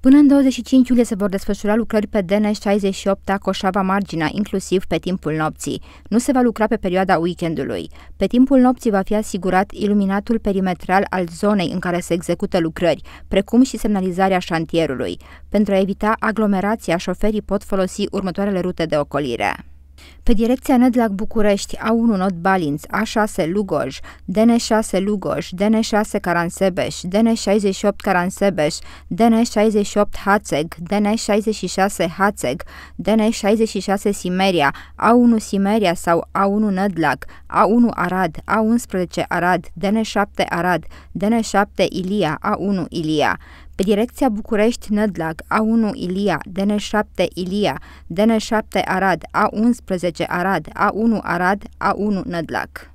Până în 25 iulie se vor desfășura lucrări pe DN68 a Coșava Margina, inclusiv pe timpul nopții. Nu se va lucra pe perioada weekendului. Pe timpul nopții va fi asigurat iluminatul perimetral al zonei în care se execută lucrări, precum și semnalizarea șantierului. Pentru a evita aglomerația, șoferii pot folosi următoarele rute de ocolire. Pe direcția Nădlac București A1 Not Balinț, A6 Lugoj, DN6 Lugoj, DN6 Caransebeș, DN68 Caransebeș, DN68 Hațeg, DN66 Hațeg, DN66 Simeria, A1 Simeria sau A1 Nădlac, A1 Arad, A11 Arad, DN7 Arad, DN7 Ilia, A1 Ilia. Pe direcția București-Nădlac, A1 Ilia, DN7 Ilia, DN7 Arad, A11 Arad, A1 Arad, A1 nădlag a 1 ilia dn 7 ilia dn 7 arad a 11 arad a 1 arad a 1 nădlag